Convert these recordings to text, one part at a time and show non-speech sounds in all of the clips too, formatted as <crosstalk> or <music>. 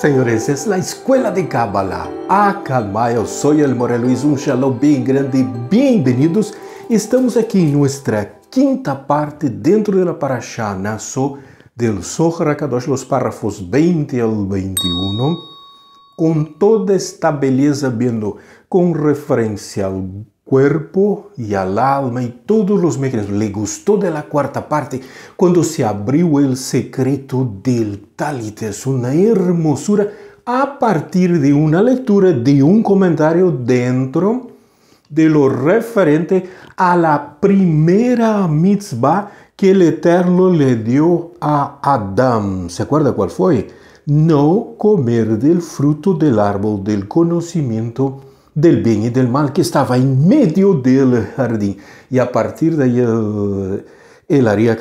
Senhores, é a Escola de Kabbalah. Ah, Acalma, eu sou El More Luiz, um shalom bem grande, bem-vindos. Estamos aqui em nossa quinta parte dentro da Parashá Naso del Zohar Akadosh, os párrafos 20 ao 21, com toda esta beleza vindo com referência ao cuerpo y al alma y todos los mecanismos. Le gustó de la cuarta parte cuando se abrió el secreto del es una hermosura a partir de una lectura, de un comentario dentro de lo referente a la primera mitzvah que el Eterno le dio a Adán. ¿Se acuerda cuál fue? No comer del fruto del árbol del conocimiento del bien y del mal que estaba en medio del jardín. Y a partir de ahí el, el Aria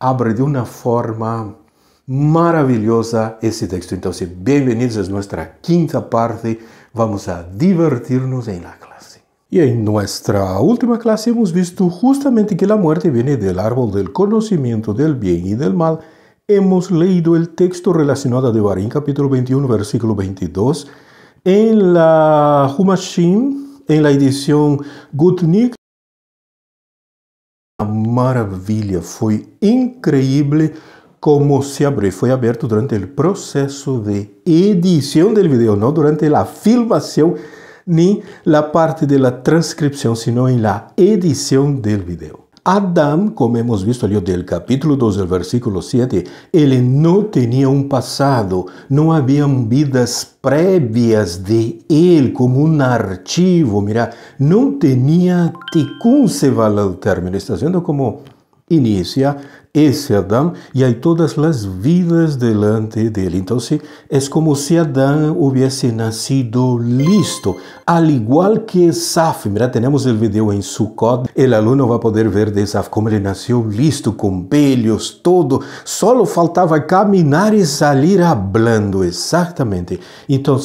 abre de una forma maravillosa ese texto. Entonces, bienvenidos, a nuestra quinta parte. Vamos a divertirnos en la clase. Y en nuestra última clase hemos visto justamente que la muerte viene del árbol del conocimiento del bien y del mal. Hemos leído el texto relacionado a Devarim, capítulo 21, versículo 22 Em la Humashim, em la edição Gutnik, a maravilha foi incrível como se abriu, foi aberto durante o processo de edição do vídeo, não durante a filmação nem na parte de transcrição, transcripção, sino em la edição do vídeo. Adam, como hemos visto yo del capítulo 2 del versículo 7, él no tenía un pasado, no habían vidas previas de él como un archivo, mira, no tenía, ticún se el término, está haciendo como inicia esse Adão e aí todas as vidas delante dele. Então, se, é como se Adão houvesse nascido listo, al igual que Esaf. Mira, temos o vídeo em Sukkot, o aluno vai poder ver de Esaf como ele nasceu listo, com pelos, todo. Só faltava caminhar e sair hablando, exatamente. Então,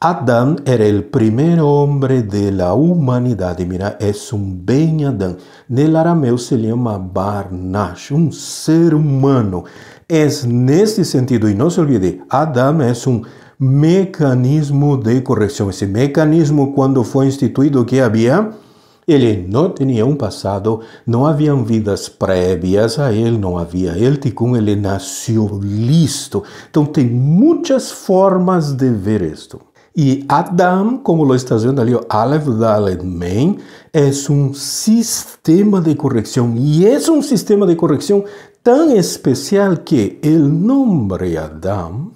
Adão era o primeiro homem de la humanidade. Mira, é um bem Adão. Nel arameu se chama Barnash, um ser humano. É nesse sentido, e não se olvide, Adão é um mecanismo de correção. Esse mecanismo, quando foi instituído, que havia? Ele não tinha um passado, não haviam vidas prévias a ele, não havia ele ticum, ele nasceu listo. Então tem muitas formas de ver isto. Y Adam, como lo estás viendo allí, Aleph Dalet Men, es un sistema de corrección. Y es un sistema de corrección tan especial que el nombre Adam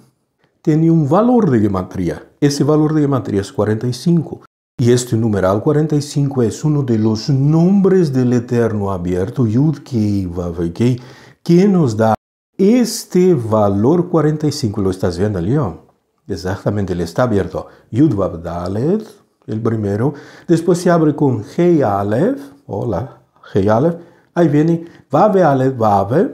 tiene un valor de gematria. Ese valor de gematria es 45. Y este numeral 45 es uno de los nombres del Eterno abierto, y Vavekei, que nos da este valor 45. ¿Lo estás viendo, León? Exactamente, le está abierto. Yud Dalet, el primero. Después se abre con he Aleph. Hola, he Aleph. Ahí viene vav Aleph, vav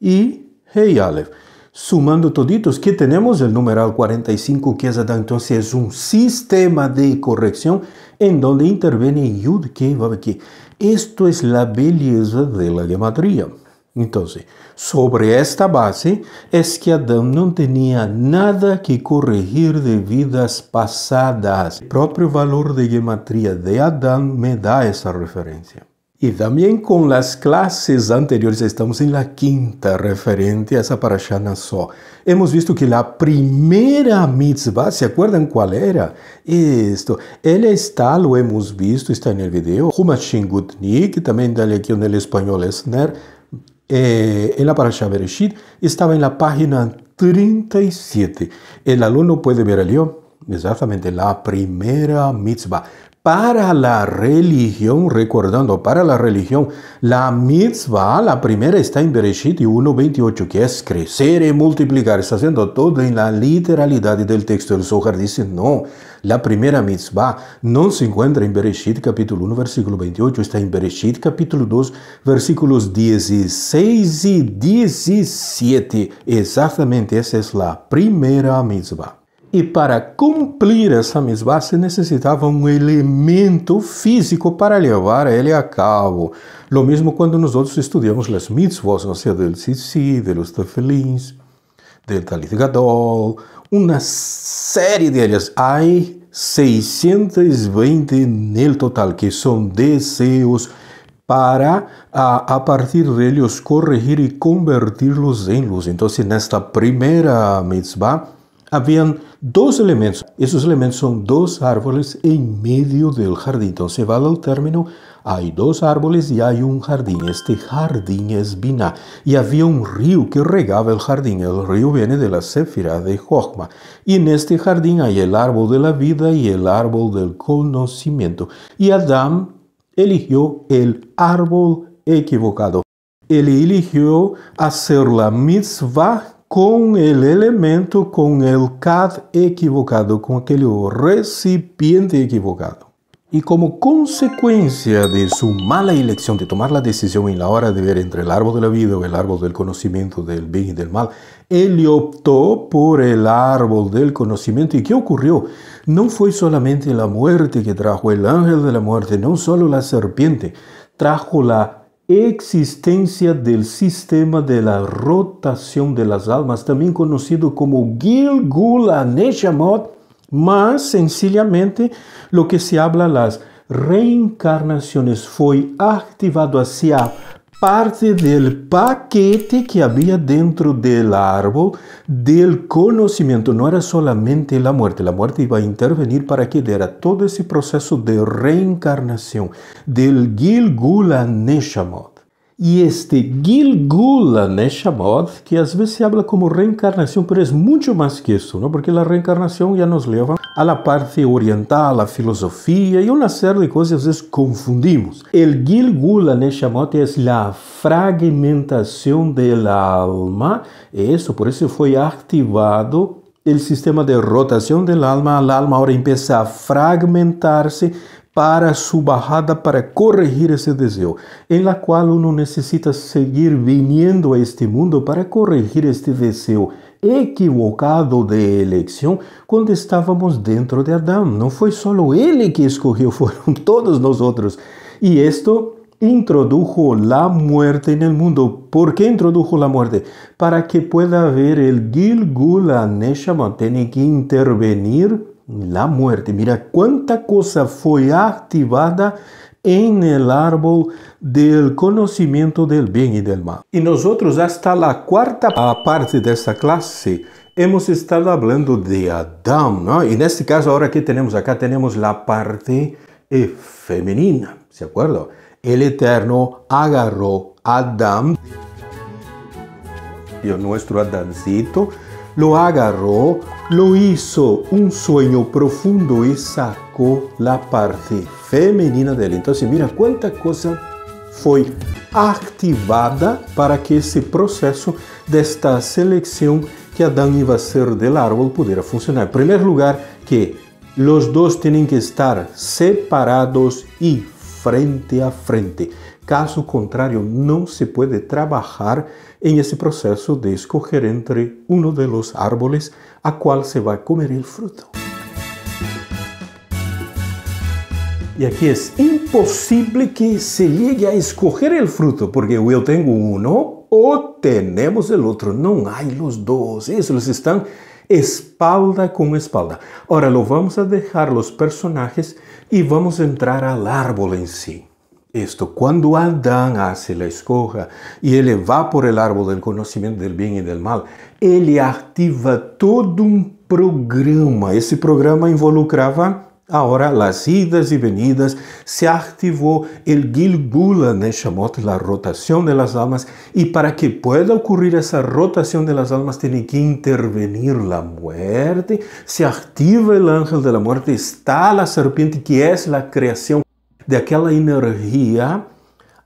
y he Aleph. Sumando toditos, ¿qué tenemos el numeral 45, que es entonces es un sistema de corrección en donde interviene Yud, Kei, vav Kei. Esto es la belleza de la llamadría. Então, sobre esta base, é que Adão não tinha nada que corrigir de vidas passadas. O próprio valor de gematria de Adão me dá essa referência. E também com as classes anteriores, estamos em la quinta referente a essa Parashana só. Hemos visto que a primeira mitzvah, se acuerdan qual era? Isto, ele está, lo hemos visto, está no vídeo, Humachin Gutnik, também dá aqui no espanhol Esner, El eh, en la parasha estaba en la página 37. El alumno puede ver el exactamente la primera mitzvah para la religión, recordando, para la religión, la mitzvah, la primera está en Bereshit 1.28, que es crecer y multiplicar. Está haciendo todo en la literalidad del texto. El Zohar dice, no, la primera mitzvah no se encuentra en Bereshit capítulo 1, versículo 28, está en Bereshit capítulo 2, versículos 16 y 17. Exactamente, esa es la primera mitzvah. E para cumprir essa misbah se necessitava um elemento físico para levar ele a cabo. Lo mesmo quando nós outros estudamos as mitzvot, ou seja, del tzitzit, de los tefilins, del talit gadol, uma série delas. Há 620 no total, que são desejos para, a, a partir deles, corrigir e converti-los em luz. Então, nesta primeira mitzvah, haviam dos elementos. Esos elementos son dos árboles en medio del jardín. Entonces va el término, hay dos árboles y hay un jardín. Este jardín es Biná. Y había un río que regaba el jardín. El río viene de la sefira de Jochma. Y en este jardín hay el árbol de la vida y el árbol del conocimiento. Y Adán eligió el árbol equivocado. Él eligió hacer la mitzvah con el elemento, con el CAD equivocado, con aquel recipiente equivocado. Y como consecuencia de su mala elección de tomar la decisión en la hora de ver entre el árbol de la vida o el árbol del conocimiento del bien y del mal, él optó por el árbol del conocimiento. ¿Y qué ocurrió? No fue solamente la muerte que trajo el ángel de la muerte, no solo la serpiente, trajo la existência do sistema de la rotação de las almas, também conhecido como Gilgula Aneshamot, mas sencillamente lo que se habla las reencarnaciones foi activado hacia parte del paquete que había dentro del árbol del conocimiento. No era solamente la muerte, la muerte iba a intervenir para que diera todo ese proceso de reencarnación del Gilgulaneshamo. E este Gilgula Neshamot, que às vezes se habla como reencarnação, mas é muito mais que isso, não? porque a reencarnação já nos leva a la parte oriental, a filosofia e uma série de de que às vezes confundimos. O Gilgula Neshamot é a fragmentação del alma, é isso. por isso foi activado o sistema de rotação del alma, A alma agora empieza a fragmentarse para su bajada para corrigir esse desejo, em la qual uno necesita seguir viniendo a este mundo para corrigir este desejo equivocado de eleição quando estávamos dentro de Adão. Não foi só ele que escorreu, <laughs> foram todos nós outros. E isto introdujo la muerte en el mundo. ¿Por qué introdujo la muerte? Para que pueda haber el Gilgula Neshama, tiene que intervenir la muerte. Mira cuánta cosa fue activada en el árbol del conocimiento del bien y del mal. Y nosotros hasta la cuarta parte de esta clase hemos estado hablando de Adán, ¿no? En este caso ahora que tenemos acá tenemos la parte eh, femenina, ¿se acuerdan? El Eterno agarró a Adán, y nuestro Adancito, lo agarró, lo hizo un sueño profundo y sacó la parte femenina de él. Entonces, mira cuánta cosa fue activada para que ese proceso de esta selección que Adán iba a ser del árbol pudiera funcionar. En primer lugar, que los dos tienen que estar separados y frente a frente. Caso contrario, no se puede trabajar en ese proceso de escoger entre uno de los árboles a cual se va a comer el fruto. Y aquí es imposible que se llegue a escoger el fruto, porque yo tengo uno o tenemos el otro. No hay los dos, esos están espalda con espalda. Ahora lo vamos a dejar los personajes y vamos a entrar al árbol en sí esto, cuando Adán hace la escoja y él va por el árbol del conocimiento del bien y del mal, él activa todo un programa. Ese programa involucraba ahora las idas y venidas. Se activó el Gilgula Neshamot, la rotación de las almas. Y para que pueda ocurrir esa rotación de las almas, tiene que intervenir la muerte. Se activa el ángel de la muerte, está la serpiente que es la creación de aquella energía,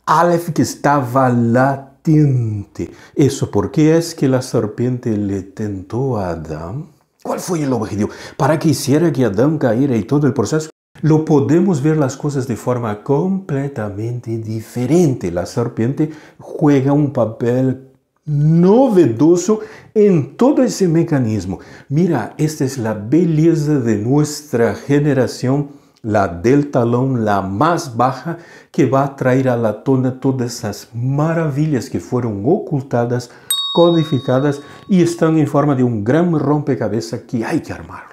Aleph que estaba latente. ¿Eso por qué es que la serpiente le tentó a Adán? ¿Cuál fue el objetivo? Para que hiciera que Adán caíra y e todo el proceso. lo podemos ver las cosas de forma completamente diferente. La serpiente juega un um papel novedoso en em todo ese mecanismo. Mira, esta es la belleza de nuestra generación la del talón, la más baja, que va a traer a la tona todas esas maravillas que fueron ocultadas, codificadas y están en forma de un gran rompecabezas que hay que armar.